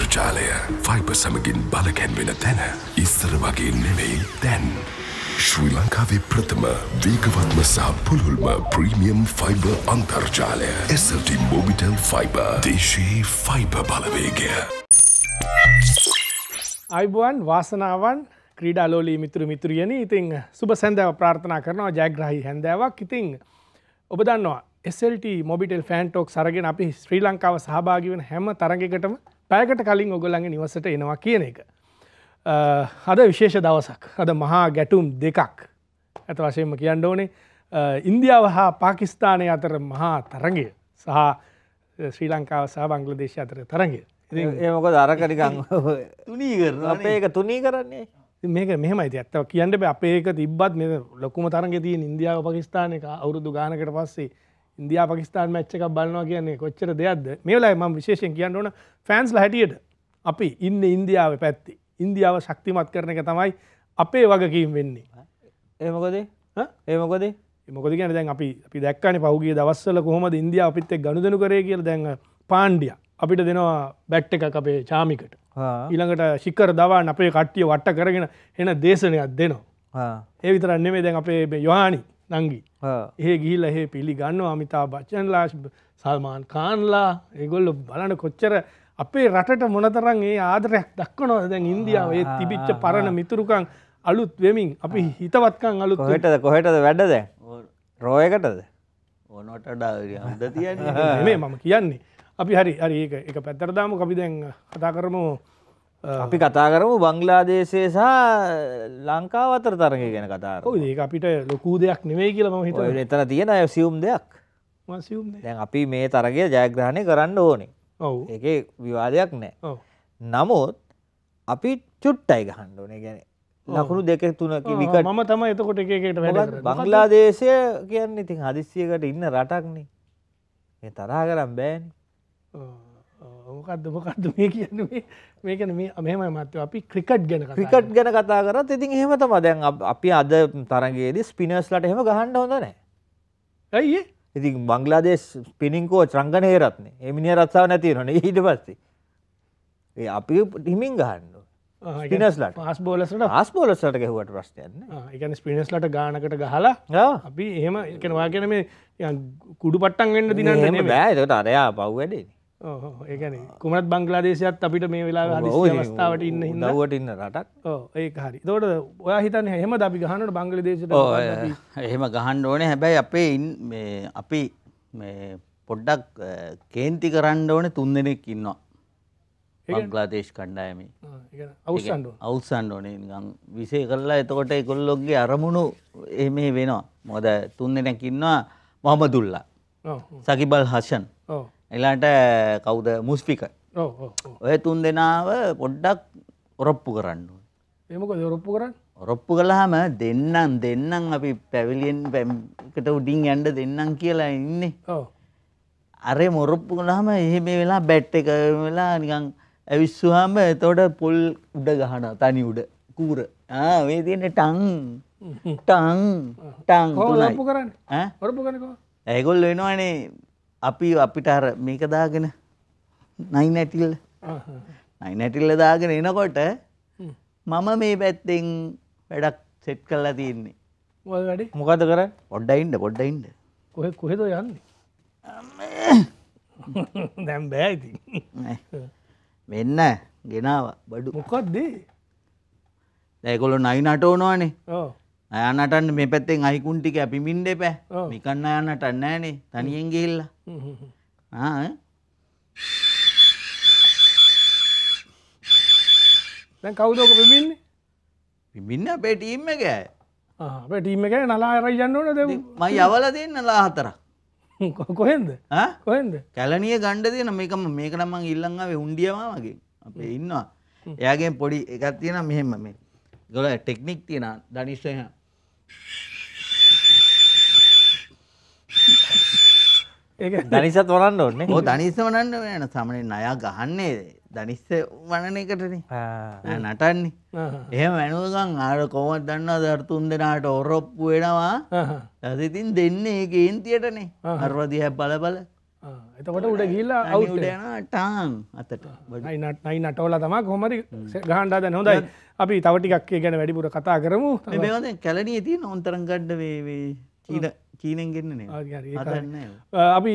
අන්තර්ජාලය ෆයිබ සමගින් බලකැන්වෙන තැන ඉස්සර වගේ නෙවෙයි දැන්. ශ්‍රී ලංකාවේ ප්‍රථම වේගවත්ම සහ පුළුල්ම ප්‍රීමියම් ෆයිබ අන්තර්ජාලය SLT මෝබිටල් ෆයිබ දේශයේ ෆයිබ බලවේගය. අයිබුවන් වාසනාවන් ක්‍රීඩාලෝලී මිතුරු මිතුරියන ඉතිං සුබ සැඳව ප්‍රාර්ථනා කරනවා ජයග්‍රහහි හැඳෑවක් ඉතිං ඔබ දන්නවා SLT මොබිටල් ෆෑන්ටෝක් සරගෙන අපි ශ්‍රී ලංකාව සහභාගිවෙන හැම තරගකටම පැයකට කලින් ඔගොල්ලන්ගේ නිවසට එනවා කියන එක. හද විශේෂ දවසක් හද මහා ගැටුම් දෙකක් ඇත වශයෙන්ම කියන්න ඕනේ ඉන්දියාව හා පාකිස්ථානය අතර මහා තරගය සහ ශ්‍රී ලංකාව සහ බංගලදේශ අතර තරගය. ඒමක දරකරිකං තුනී කරන අපේ එක තුනී කරන්නේ මේක මෙහමයි ඇත්තව කියන්නට අපේක තිබ්බත් මෙ ලොකුම තරග තිය ඉන්දියාව පකිස්ථානක අවුරුදු ගානකට පස්සේ ඉන්දයා පකිස්ාන් මච්චක් බලනවා කියන්නේ කොච්චර දෙයක්ද මේලයි ම විශේෂෙන් කියන්න ඕන ෆෑන්ස් හැටියට අපි ඉන්න ඉන්දියාව පැත්ති ඉන්දියාව ශක්තිමත් කරන එක තමයි අපේ වගකීම් වෙන්නේ ඒමකොදේ ඒමකොදේ මොකද කියන දැන් අපි අපි දැක්කන පහුගේ දවස්සල කොහොමද ඉන්දියා අපිත් එක් ගනුදනු කරේ කියල දැන් පාණ්ඩිය අපිට දෙනවා බැට් එකක් අපේ චාමිකට ඊළඟට ශිකර දවාන් අපේ කට්ටිය වට්ට කරගෙන එන දේශනයක් දෙනවා ඒ විතරන්නේ මේ දැන් අපේ යොහානි නංගි ඒ ගිහිල එහේ පිළිගන්න අමිතා බච්චන්ලා සල්මාන් කාන්ලා ඒගොල්ල බලන කොච්චර අපේ රටට මොනතරන් ඒ ආදරයක් දක්වනවා දැන් ඉන්දියාව ඒ තිබිච්ච පරණ මිතුරුකං අලුත් වෙමින් අපි හිතවත්කං අලුත් හටද කොහටද වැඩද රෝයකටද ඕනොට ඩද තියන්නේ මේ මම කියන්නේ අපි හරි හරි ඒ එක පැත්තරදාම අපි දැන් කතා කරමු අපි කතා කරමු බංගලාදේශය සහ ලංකාව අතර තරග ගැන කතාර ඒ අපිට ලොකූ දෙයක් නෙවෙයි කියලම හිත එතන තියෙන අය සියුම් දෙයක් දැන් අපි මේ තරගය ජයග්‍රහණය කරන්න ඕනේ ඔව එක විවාදයක් නෑ නමුත් අපි චුට්ටයි ගහන්න ඕනේ ගැන ලකුණු දෙක තුනක විකට ම තම එතකොට එකකට වැඩ බංගලාදේශය කියන්න ඉතින් හදිස්සියකට ඉන්න රටක්නේ තරහ කරම් බෑන් මොකක්ද මොකක්ද මේ කියන මේකන මේ මෙම මත්ව අපි ක්‍රිකට් ගැන ක්‍රිකට් ගැන කතා කරත් ඉතින් එහෙමතම දැන් අපි අද තරගේදී ස්පිනර්ස්ලට එහෙම ගහන්ඩ හොඳනෑ ඇයි ඉති බංගලාදේශ පිනිින්කෝ චංගන හේරත්න එමිනිිය රත්සාාව නැතිරන ඊට පස්සේ ඒ අපි හිමින් ගහන්ඩ පිනස්ලට හස් බෝලසට හස් බෝලසට ගැහවට ප්‍රශ්යන්න එකන පිනස්ලට ගානකට ගහලා අපි එහෙම එකනවාගෙන මේ කුඩු පට්ටන් වෙන්න දිනන්න බෑ එතට අරයා පව් වැඩේ ඒගැන කුමත් බංගලාදේශයත් අපිට මේ වෙලා ස්ථාවට ඉන්න හිදවට ඉන්න රටක් ඒ හරි තෝට ඔයා හිතන්න හෙම අපි ගහනට බංගල දේශට එහෙම ගහන්ඩ ඕනේ හැබැයි අපේ අපි පොඩ්ඩක් කේන්ති කරන්න ඕන තුන් දෙනෙක් ඉන්නවා බංගලාදේශ් කණ්ඩායම අවසන්ඩ ඕනේ විසේ කරලා එතකොට කොල්ලොක්ගේ අරමුණු එම වෙනවා මොද තුන් දෙනැකින්නවා මොහමදුල්ලා සකිබල් හෂන් එලාට කවුද මුස්පික ඔය තුන් දෙනාව පොඩ්ඩක් ඔරොප්පු කරන්න එමක ඔරොප්පු කරන්න ඔරොප්පු කළහම දෙන්නම් දෙන්නම් අපි පැවිලියෙන් පැම්කට උඩින් ඇන්ඩ දෙන්නම් කියලා ඉන්නේ අරේ මොරොප්පු කළහම එහෙම වෙලා බැට් එක වෙලා නිකං ඇවිස්සුහම එතෝට පොල් උඩ ගහන තනි උඩ කූර වේ තියෙන ටං ටං ටං ඔරපු කරන්න ඔරපු කරනකෝ ඇගොල් වෙනවානේ අපි අපිට අර මේක දාගෙන නයි නැටිල්ල නයි නැටිල්ල දාගෙන එනකොට මම මේ පැත්තෙන් වැඩක් සෙට් කරලා තියෙන්නේ. වැඩි මොකද කර පොඩ්ඩයින්ට පොඩ්ඩයින්ට කොහ කොහෙද යන්නේ දැම් බෑයිති වෙන්න ගෙනාව බඩු මොකක්දේ දැකොලො නයි නට ඕනවානේ අයනටන්න මේ පැත්තෙන් අයිකුන් ටික අපි මින්ඩ එපෑ මිකන්න අයන්නට නෑනේ තනියෙන් ගිහිල්ලා දැන් කවුදෝක පිමින්නේ පිමින්න අපේ ටීම් එක අපේ ටීම් එක නලා අරයි යන්න ඕන දෙමු මම යවලා දෙන්න ලා හතරක් කොහෙන්ද කොහෙන්ද කැලනිය ගණ්ඩ තියෙන මේකම මේක නම් මං ඉල්ලන් ආවේ උන්ඩියමාමගෙන් අපේ ඉන්නවා එයාගෙන් පොඩි එකක් තියෙනවා මෙහෙම මේ ඒගොල්ලෝ ටෙක්නික් තියෙනවා දනිෂ් එහෙම දනිසත් වනන්න ඕන්න ඕ දනිස්ස වනන්න යන සමනින් අයා ගහන්නේ දනිස්ස වනන එකටන නටන්නේ එහෙම වැනුවකන් ආර කොමත් දන්න දර්තුන් දෙනාට ඔරොප්පු වෙනවා දසිතින් දෙන්නේ ඒ ඒන්තියටනේ අර්වදිහ බලබල එතකොට උඩ ගිල්ලා අවුඩන ටාන් අතට නයි නටවල තම කොමරි ගහන්ඩාද නොදයි අපි තවටිකක් ගැන වැඩිපුර කතා කරමු කැලනිය ති නොන්තරන් ගඩ්ඩ වේවේ චීන චීනෙන්ගෙන්න්නන අපි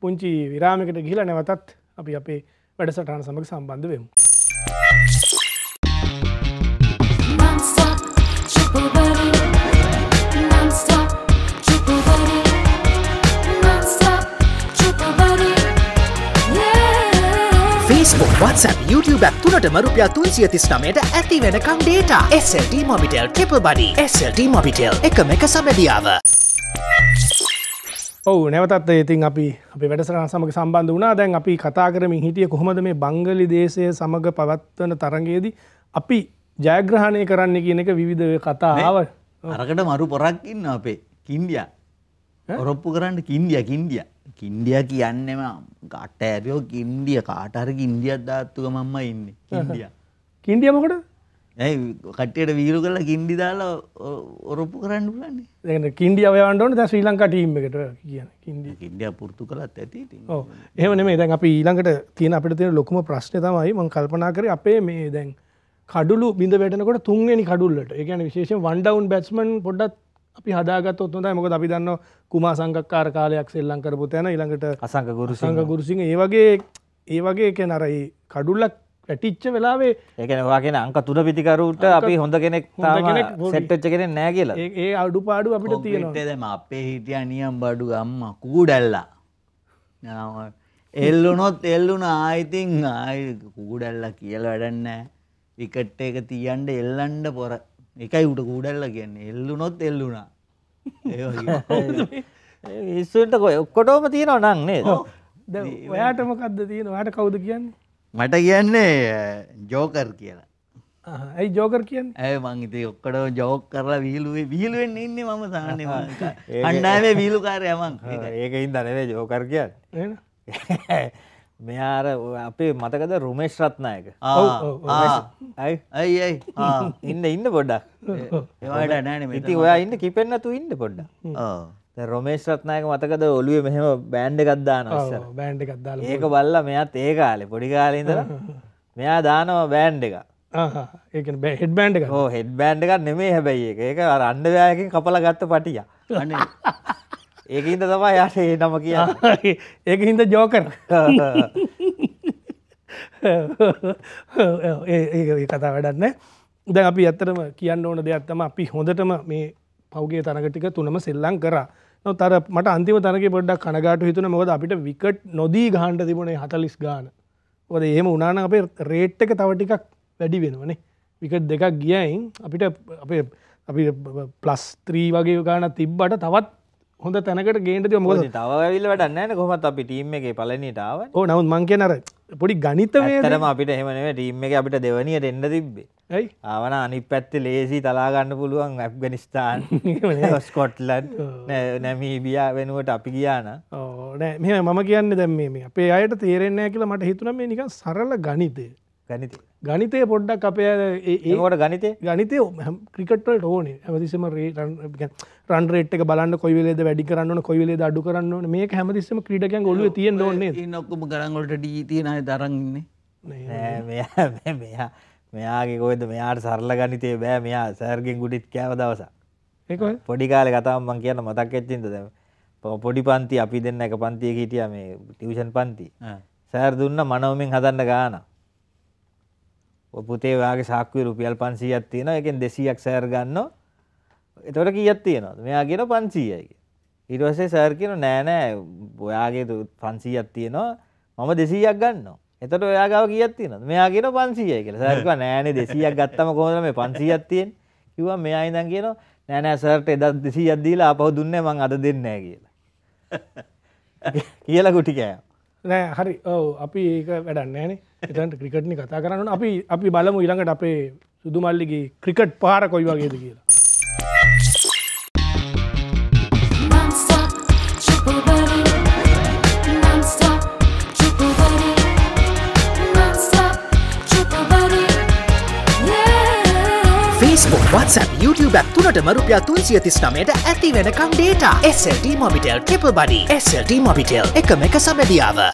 පුංචි විරාමිකට ගිහිල නැවතත් අපි අපේ වැඩසටහන සමඟ සම්බන්ධ වෙමු. WhatsApp YouTube ඇත් තුනටම රුපියා තුන්සිය තිස්නමයට ඇති වෙනකම් data SLT Mobitel triple buddy SLT Mobitel එකම එක සබැදියාව ඔවු නැවතත් ඉතින් අපි අපි වැඩසරහ සමග සම්බන්ධ වනා දැන් අපි කතා කරමින් හිටිය කොහොමද මේ බංගලි දේශය සමඟ පවත්වන තරගයේදී අපි ජයග්‍රහණය කරන්න කියන එක විවිධ කතාාව අරකට මරු පොරක්ඉන්න අපේ කින්ඩිය ඔරොප්පු කරන්න කින්දිය කින්දියා කින්ඩිය කියන්නෙම ගට ඇරයෝ කින්ඩිය කාටහර කින්දියක් දාත්තුක මම්ම ඉන්න කින්දිය කින්දිය මොකට ඇයි කට්ටියට වීරු කරලා කින්ඩි දාලා ඔරොප්පු කරන්න පුලන්නේ දෙ කින්ඩිය වයන්ටෝන ද ශ්‍රී ලංකා ටීම් එකට කියන කින්ඩිය කින්ඩිය පුරතු කලත් ඇති එහමන මේ දැන් අප ඊළඟට තියෙන අපට තියෙන ලොකුම ප්‍රශ්න තමයි මං කල්පනා කර අපේ මේ දැන් කඩුලු බිඳ වැටනකොට තුන්වෙනි කඩුල්ලට ඒ කියන්නේ විශේෂයෙන් වන් ඩවුන් බැට්ස්මන් පොඩ්ඩක් අපි හදාගත්තොත් හොඳයි මොකද අපි දන්න කුමා සංගක්කාර කාලයක් සෙල්ලම් කරපු තැන ඊළඟට අසංක ගුරු සංඝ ගුරුසිංහ ඒ වගේ ඒ වගේ කියන අර ඒ කඩුල්ලක් වැටිච්ච වෙලාවේ ඒකන වාගෙන අංක තුන පිතිකරුට අපි හොඳ කෙනෙක් සෙට්ච්ච කෙනෙක් නෑ කියලා ඒ අඩු පාඩු අපිට තියෙනටදම අපේ හිටිය නියම් බඩු අම්ම කූඩැල්ලා එල්ලුනොත් එල්ලුන ආයිතින් ආයි කුඩැල්ල කියලා වැඩන්නෑ විකට්ට එක තියන්ට එල්ලන්ඩ පොර එකයි උට කූඩල්ල කියන්නේ එල්ලුනොත් එල්ලුනා ඒස්සුන්ට කොය ඔක්කොටෝම තියෙන නං නේ ඔයාට මොකක්ද තියෙන යාට කවුද කියන්නේ මට කියන්නේ ජෝකර් කියලා ඇයි ජෝකර් කියන්න ඇය මංහිතේ ඔක්කට ජෝක් කරලා වීලුවේ වීලුවෙන් ඉන්න මම සානය අන්නාවේ වීලුකාරයමන් ඒකයින් දනවේ ජෝකර් කියන්න මෙයාර අපේ මතකද රුමේෂ් රත්නායක ඇයි ඇයි ඉන්න ඉන්න පොඩ්ඩක් ඒවාට නෑන ඉති ඔයා ඉන්න කිපෙන්න්නතු ඉන්න පොඩ්ඩ රොමේෂ් රත්නායක මතකද ඔලුව මෙහෙම බෑන්්ඩ එකක්දාන බෑන්ඩ එකක්දා ඒක බල්ල මෙයාත් ඒ කාලෙ පොඩිකාලඉදර මෙයා දානවා බෑන්් එක ඒ බෙඩ් බෑන්ඩ් හෝ හෙඩ් බෑන්ඩ් එකක් නෙමේ හැබැයි ඒක ඒක අන්ඩවයකින් කපල ගත්ත පටිය ඒකහින්ද තමා යට ඒ නම කිය ඒක හින්ද ජෝකන ඒ කතා වැඩන්න දැ අපි ඇත්තරම කියන්න ඕන දෙයක් තම අපි හොඳටම මේ පෞගේ තනකටික තුනම සෙල්ලං කර තර මට අන්තිම තනක පොඩ්ඩක් කනගාට හිතුන මොද අපිට විකට් නොදී ගහන්ට තිබුණේ හතලිස් ගාන ොද ඒම උනාන අපේ රේට් එක තවටිකක් වැඩි වෙනවනේ විකට් දෙකක් ගියයින් අපිට අපේ අපි ප්ලස් ත්‍රී වගේ ගාන තිබ්බට තවත් හොඳ තැනකට ගේට ම තවවිල් වටන්න කොමත් අපි ටීම් එක පලනටාව ඕ නවත් මංකය නර පොඩි ගනිතවතරම අපිට එහමනේ ටීම් එක අපිට දෙවනියට එන්න තිබ්බේ ඇයි ආවන අනි පැත්ත ලේසි තලාගන්න පුළුවන් ඇෆ්ගනිස්ථාන් ස්කොට්ලන්් නැමීබිය වෙනුවට අපි කියාන ඕනෑ මෙ මම කියන්න දැම්ම මේ අපේ අයට තේරෙන්නෑ කියලා මට හිතුනම් මේ නික සරල ගනිතේ ගනිත ගනිතය පොඩ්ඩක් අපේ ඒවට ගනිත ගනිතය ක්‍රිකට්වලට ඕනේ ඇමතිසම රන් රේට් එක බලන්න කොයිවෙලේද වැඩි කරන්න කොයිවෙලේ අඩු කරන්න මේ හැමතිස්සම ක්‍රටකයන් ගොලුව තියෙන් ඕන්නේ නොක්කම ගරන්ගොලට ඩීතිනය දරන්නේ මෙයා මෙයාගේ කොයිද මෙයාට සරල ගනිතේ බෑ මෙයා සෑර්ගෙන් ගුඩිත් කෑව දවස පොඩිකාල කතාම්මන් කියන්න මතක් එච්චින්ද දැම පොඩි පන්ති අපි දෙන්න එක පන්තිය හිටිය මේ ටිවෂන් පන්ති සෑර් දුන්න මනවමින් හදන්න ගානා පුතේ ඔයාගේ සාක්කුවේ රුපියල් 500ක් තියෙනවා. ඒකෙන් 200ක් සර් ගන්නවා. එතකොට කීයක් තියෙනවද? මෙයා කියන 500යි කියලා. ඊට පස්සේ සර් කියන නෑ නෑ ඔයාගේ 500ක් තියෙනවා. මම 200ක් ගන්නවා. එතකොට ඔයා ගාව කීයක් තියෙනවද? මෙයා කියන 500යි කියලා. සර් කිව්වා නෑනේ 200ක් ගත්තම කොහොමද මේ 500ක් තියෙන්නේ? කිව්වා මෙයා ඉඳන් කියනවා නෑ නෑ සර්ට එදා 200ක් දීලා ආපහු දුන්නේ මං අද දෙන්නේ නෑ කියලා. කියලා කුටි කෑවා. නෑ හරි. ඔව් අපි ඒක වැඩක් නෑනේ. එතන්ට ක්‍රිකට්නි කතා කරන්න අපි අපි බලමු ඉළඟට අපේ සුදුමල්ලිගේ ක්‍රිකට් පාර කොයි වගේද කියලා. WhatsApp YouTube app තුනටම රුපියල් 339ට ඇති වෙනකම් data SLT Mobitel Triple Buddy SLT Mobitel එකම එක සමැදියාව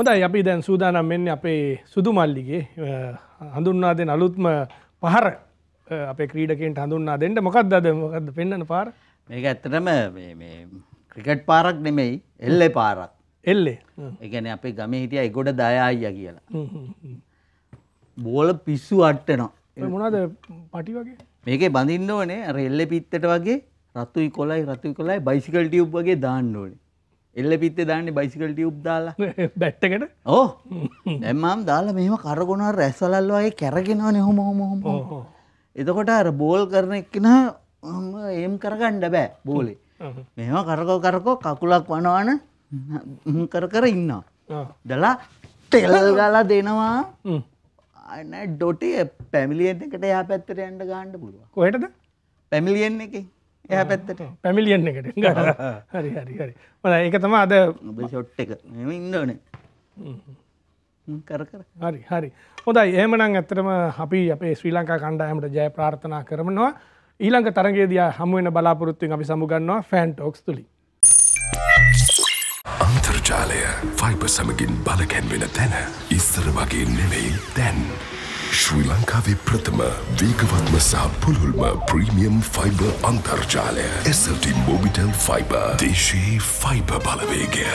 හොඳයි අපි දැන් සූදානම් මෙන්න අපේ සුදු මල්ලිගේ හඳුන්වා දෙන අලුත්ම පහර අපේ ක්‍රීඩකෙන්ට හඳුන්නා දෙන්නට මොකක්ද අද මොකක්ද පෙන්න්න පාර මේක ඇත්තටම ක්‍රිකට් පාරක් නෙමෙයි එල්ලෙ පාරක් එල්ලේ එකන අපේ ගම හිටිය එගොඩ දයායිය කියලා බෝල පිස්සු අට්ටනවා මොනද පටි වගේ මේක බඳින්න ඕනේ රෙල්ලෙ පිත්තට වගේ රතුයි කොලයි රතුයි කොලයි බයිසිකල්ටියුබ් වගේ දාන්න ඕනේ එල්ල පිත්තේ දාන්නේ බයිසිකල් ටියුබ් දාලා බැට්ටකට ඕ දැම්මම දාලා මෙහෙම කරගොන රැස්වලල් වගේ කැරගෙනවනේ හොම හොම හොම එතකොට අර බෝල් කරන එක්කෙනා එම් කරගන්න බෑ බෝලේ මෙහෙම කරකෝ කරකෝ කකුලක් වනවන කර කර ඉන්නවා දලා තෙල් ගාලා දෙනවා අන ඩොටි පැමිලියෙන් එකට එහා පැත්තට යන්න ගන්න පුළුවන් කොහෙටද පැමිලියෙන් එකේ එහ පැත්තට පැමිලියන් එකට හරි හරි හරි මන එක තම අද ෂොට් එක මෙම ඉන්නන කර කර හරි හරි හොඳයි ඒමනං ඇතරම අපි අපේ ශ්‍රී ලංකා කණ්ඩායමට ජය ප්‍රාර්ථනා කරමනවා ඊළඟ තරගේදිය හමුවෙන බලාපොරොත්තුවෙන් අපි සමුගන්නවා ෆෑන්ටෝක්ස් තුළි අන්තර්ජාලය ෆයිබ සමගින් බලකැන්වෙන තැන ඉස්සර වගේ නෙවෙයි දැන්. ශ්‍රී ලංකාවේ ප්‍රථම වේගවත්ම සහ පුළුල්ම ප්‍රීමියම් ෆයිබ අන්තර්ජාලය SLT මෝබිටල් ෆයිබ දේශයේ ෆයිබ බලවේගය